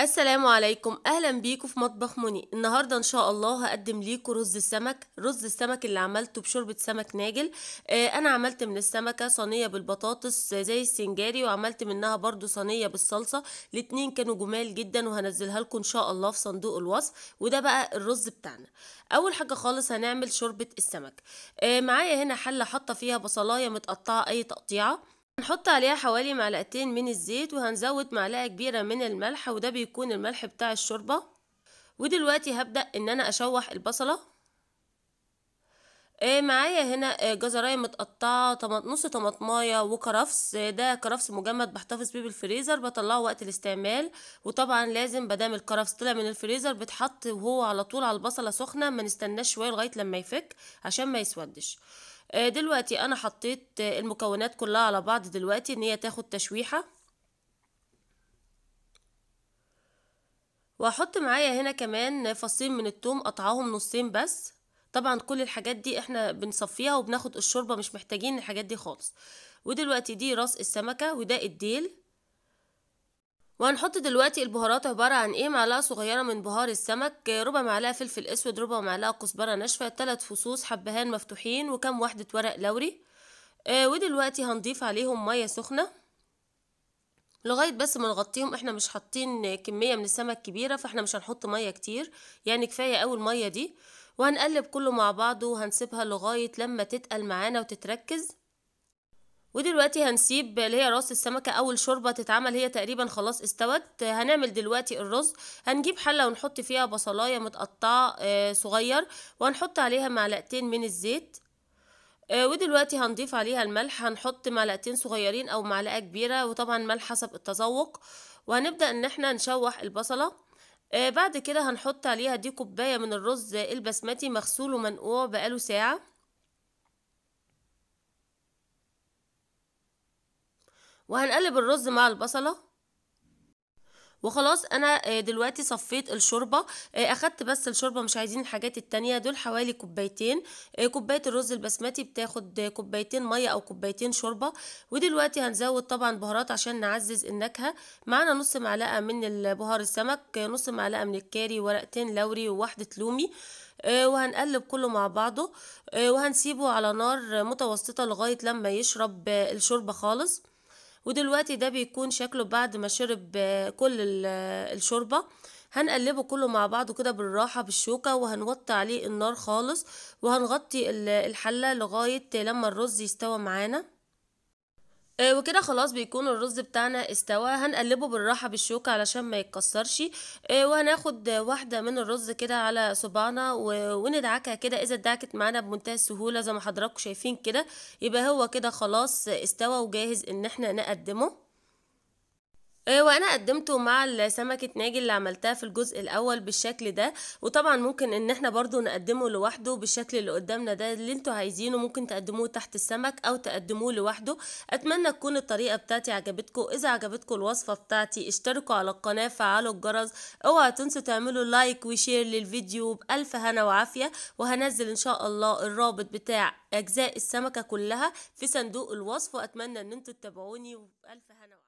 السلام عليكم اهلا بيكم في مطبخ مني النهارده ان شاء الله هقدم ليكم رز السمك رز السمك اللي عملته بشوربه سمك ناجل آه انا عملت من السمكه صينيه بالبطاطس زي السنجاري وعملت منها برده صينيه بالصلصه الاتنين كانوا جمال جدا وهنزلها لكم ان شاء الله في صندوق الوصف وده بقى الرز بتاعنا اول حاجه خالص هنعمل شوربه السمك آه معايا هنا حله حاطه فيها بصلايه متقطعه اي تقطيعه هنحط عليها حوالي معلقتين من الزيت وهنزود معلقة كبيرة من الملح وده بيكون الملح بتاع الشوربة ودلوقتي هبدأ ان انا اشوح البصلة إيه، معايا هنا إيه، جزرايه متقطعه طمط نص طماطمايه وكرفس ده كرفس مجمد بحتفظ بيه بالفريزر بطلعه وقت الاستعمال وطبعا لازم بدام الكرفس طلع من الفريزر بيتحط وهو على طول على البصله سخنه ما نستناش شويه لغايه لما يفك عشان ما يسودش إيه، دلوقتي انا حطيت المكونات كلها على بعض دلوقتي ان هي تاخد تشويحه وهحط معايا هنا كمان فصين من التوم قطعهم نصين بس طبعا كل الحاجات دي احنا بنصفيها وبناخد الشوربه مش محتاجين الحاجات دي خالص ودلوقتي دي راس السمكه وده الديل وهنحط دلوقتي البهارات عبارة عن ايه معلقة صغيرة من بهار السمك ربع معلقة فلفل اسود ربع معلقة كزبرة ناشفة ثلاث فصوص حبهان مفتوحين وكم وحدة ورق لوري آه ودلوقتي هنضيف عليهم مية سخنة لغاية بس ما نغطيهم احنا مش حاطين كمية من السمك كبيرة فاحنا مش هنحط مية كتير يعني كفاية اوي المية دي وهنقلب كله مع بعضه وهنسيبها لغاية لما تتقل معانا وتتركز ودلوقتي هنسيب اللي هي راس السمكة أول شوربة تتعمل هي تقريبا خلاص استوت هنعمل دلوقتي الرز هنجيب حلة ونحط فيها بصلاية متقطعة آه، صغير وهنحط عليها معلقتين من الزيت آه، ودلوقتي هنضيف عليها الملح هنحط معلقتين صغيرين أو معلقة كبيرة وطبعا ملح حسب التذوق وهنبدأ ان احنا نشوح البصلة آه بعد كده هنحط عليها دي كوباية من الرز البسمتي مغسول ومنقوع بقاله ساعة وهنقلب الرز مع البصلة وخلاص انا آه، دلوقتي صفيت الشوربه آه، اخدت بس الشوربه مش عايزين الحاجات التانية دول حوالي كوبايتين آه، كوبايه الرز البسمتي بتاخد كوبايتين ميه او كوبايتين شوربه ودلوقتي هنزود طبعا بهارات عشان نعزز النكهه معانا نص معلقه من بهار السمك نص معلقه من الكاري ورقتين لوري وواحده لومي وهنقلب كله مع بعضه وهنسيبه على نار متوسطة لغاية لما يشرب الشوربة خالص ودلوقتي ده بيكون شكله بعد ما شرب كل الشوربة هنقلبه كله مع بعضه كده بالراحة بالشوكة وهنوطي عليه النار خالص وهنغطي الحلة لغاية لما الرز يستوى معانا آه، وكده خلاص بيكون الرز بتاعنا استوى هنقلبه بالراحة بالشوكة علشان ما يتكسرش آه، وهناخد واحدة من الرز كده على صباعنا وندعكها كده اذا ادعكت معانا بمنتهى السهولة زي ما حضراتكم شايفين كده يبقى هو كده خلاص استوى وجاهز ان احنا نقدمه آه، وانا قدمته مع سمكة ناجي اللي عملتها في الجزء الاول بالشكل ده وطبعا ممكن ان احنا برضو نقدمه لوحده بالشكل اللي قدامنا ده اللي انتوا عايزينه ممكن تقدموه تحت السمك او تقدموه لوحده اتمنى تكون الطريقة بتاعتي عجبتكم اذا عجبتكم الوصفة بتاعتي اشتركوا على القناة فعلوا الجرس اوعى تنسوا تعملوا لايك وشير للفيديو بألف هنا وعافية وهنزل ان شاء الله الرابط بتاع اجزاء السمكة كلها في صندوق الوصف واتمنى ان انتوا تتابعوني بألف هنا وعافية